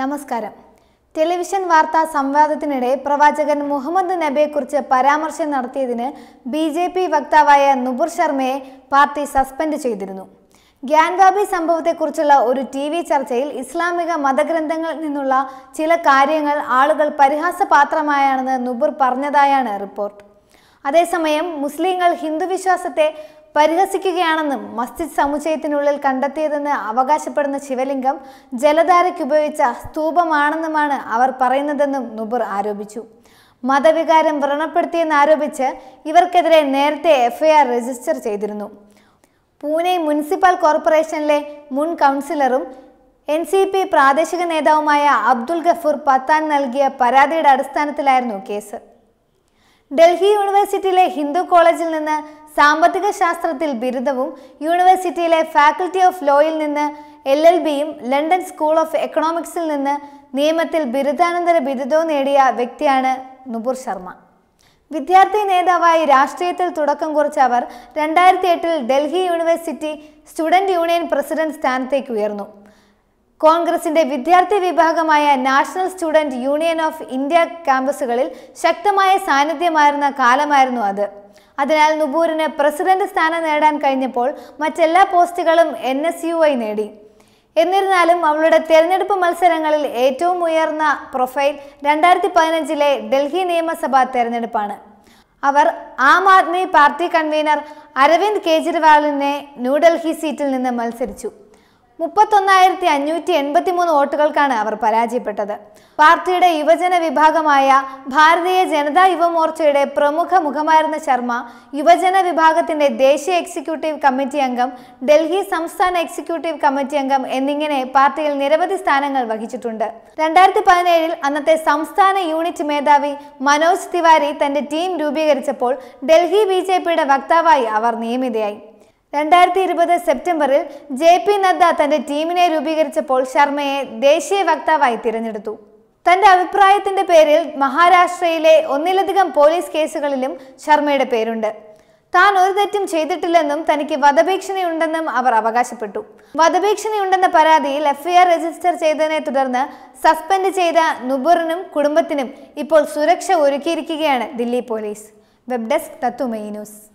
നമസ്കാരം ടെലിവിഷൻ വാർത്താ സംവാദത്തിനിടെ പ്രവാചകൻ മുഹമ്മദ് നബിയെക്കുറിച്ച് പരാമർശം നടത്തിയതിന് ബി ജെ പി വക്താവായ നുപുർ ശർമ്മയെ പാർട്ടി സസ്പെൻഡ് ചെയ്തിരുന്നു ഗ്യാൻബാബി സംഭവത്തെക്കുറിച്ചുള്ള ഒരു ടി വി ചർച്ചയിൽ ഇസ്ലാമിക മതഗ്രന്ഥങ്ങളിൽ നിന്നുള്ള ചില കാര്യങ്ങൾ ആളുകൾ പരിഹാസപാത്രമായാണെന്ന് നുബുർ പറഞ്ഞതായാണ് റിപ്പോർട്ട് അതേസമയം മുസ്ലിങ്ങൾ ഹിന്ദുവിശ്വാസത്തെ പരിഹസിക്കുകയാണെന്നും മസ്ജിദ് സമുച്ചയത്തിനുള്ളിൽ കണ്ടെത്തിയതെന്ന് അവകാശപ്പെടുന്ന ശിവലിംഗം ജലധാരയ്ക്കുപയോഗിച്ച സ്തൂപമാണെന്നുമാണ് അവർ പറയുന്നതെന്നും നുബുർ ആരോപിച്ചു മതവികാരം വ്രണപ്പെടുത്തിയെന്നാരോപിച്ച് ഇവർക്കെതിരെ നേരത്തെ എഫ്ഐആർ രജിസ്റ്റർ ചെയ്തിരുന്നു പൂനെ മുനിസിപ്പൽ കോർപ്പറേഷനിലെ മുൻ കൗൺസിലറും എൻ സി പി പ്രാദേശിക നേതാവുമായ അബ്ദുൽ ഗഫൂർ പത്താൻ നൽകിയ പരാതിയുടെ അടിസ്ഥാനത്തിലായിരുന്നു കേസ് ഡൽഹി യൂണിവേഴ്സിറ്റിയിലെ ഹിന്ദു കോളേജിൽ നിന്ന് സാമ്പത്തിക ശാസ്ത്രത്തിൽ ബിരുദവും യൂണിവേഴ്സിറ്റിയിലെ ഫാക്കൽറ്റി ഓഫ് ലോയിൽ നിന്ന് എൽ എൽ ബിയും ലണ്ടൻ സ്കൂൾ ഓഫ് എക്കണോമിക്സിൽ നിന്ന് നിയമത്തിൽ ബിരുദാനന്തര ബിരുദവും നേടിയ വ്യക്തിയാണ് നുപുർ ശർമ്മ വിദ്യാർത്ഥി നേതാവായി രാഷ്ട്രീയത്തിൽ തുടക്കം കുറിച്ച അവർ രണ്ടായിരത്തി എട്ടിൽ Delhi university student union president സ്ഥാനത്തേക്ക് ഉയർന്നു കോൺഗ്രസിന്റെ വിദ്യാർത്ഥി വിഭാഗമായ national student union of India ക്യാമ്പസുകളിൽ ശക്തമായ സാന്നിധ്യമായിരുന്ന കാലമായിരുന്നു അത് അതിനാൽ നുബൂറിന് പ്രസിഡന്റ് സ്ഥാനം നേടാൻ കഴിഞ്ഞപ്പോൾ മറ്റെല്ലാ പോസ്റ്റുകളും എൻ എസ് യു ഐ നേടി എന്നിരുന്നാലും അവളുടെ തെരഞ്ഞെടുപ്പ് മത്സരങ്ങളിൽ ഏറ്റവും ഉയർന്ന പ്രൊഫൈൽ രണ്ടായിരത്തി പതിനഞ്ചിലെ ഡൽഹി നിയമസഭാ തെരഞ്ഞെടുപ്പാണ് അവർ ആം ആദ്മി പാർട്ടി കൺവീനർ അരവിന്ദ് കെജ്രിവാളിനെ ന്യൂഡൽഹി സീറ്റിൽ നിന്ന് മത്സരിച്ചു മുപ്പത്തൊന്നായിരത്തി അഞ്ഞൂറ്റി മൂന്ന് വോട്ടുകൾക്കാണ് അവർ പരാജയപ്പെട്ടത് പാർട്ടിയുടെ യുവജന വിഭാഗമായ ഭാരതീയ ജനതാ യുവമോർച്ചയുടെ പ്രമുഖ മുഖമായിരുന്ന ശർമ്മ യുവജന വിഭാഗത്തിന്റെ ദേശീയ എക്സിക്യൂട്ടീവ് കമ്മിറ്റി അംഗം ഡൽഹി സംസ്ഥാന എക്സിക്യൂട്ടീവ് കമ്മിറ്റി അംഗം എന്നിങ്ങനെ പാർട്ടിയിൽ നിരവധി സ്ഥാനങ്ങൾ വഹിച്ചിട്ടുണ്ട് രണ്ടായിരത്തി പതിനേഴിൽ അന്നത്തെ സംസ്ഥാന യൂണിറ്റ് മേധാവി മനോജ് തിവാരി തന്റെ ടീം രൂപീകരിച്ചപ്പോൾ ഡൽഹി ബി വക്താവായി അവർ നിയമിതയായി രണ്ടായിരത്തി ഇരുപത് സെപ്റ്റംബറിൽ ജെ പി നദ്ദ തന്റെ ടീമിനെ രൂപീകരിച്ചപ്പോൾ ശർമ്മയെ ദേശീയ വക്താവായി തിരഞ്ഞെടുത്തു തന്റെ അഭിപ്രായത്തിന്റെ പേരിൽ മഹാരാഷ്ട്രയിലെ ഒന്നിലധികം പോലീസ് കേസുകളിലും ശർമ്മയുടെ പേരുണ്ട് താൻ ഒരു തെറ്റും ചെയ്തിട്ടില്ലെന്നും തനിക്ക് വധഭീക്ഷണിയുണ്ടെന്നും അവർ അവകാശപ്പെട്ടു വധഭീക്ഷണിയുണ്ടെന്ന പരാതിയിൽ എഫ്ഐആർ രജിസ്റ്റർ ചെയ്തതിനെ തുടർന്ന് സസ്പെൻഡ് ചെയ്ത നുബറിനും കുടുംബത്തിനും ഇപ്പോൾ സുരക്ഷ ഒരുക്കിയിരിക്കുകയാണ് ദില്ലി പോലീസ് വെബ് ഡെസ്ക് തത്തുമൈ ന്യൂസ്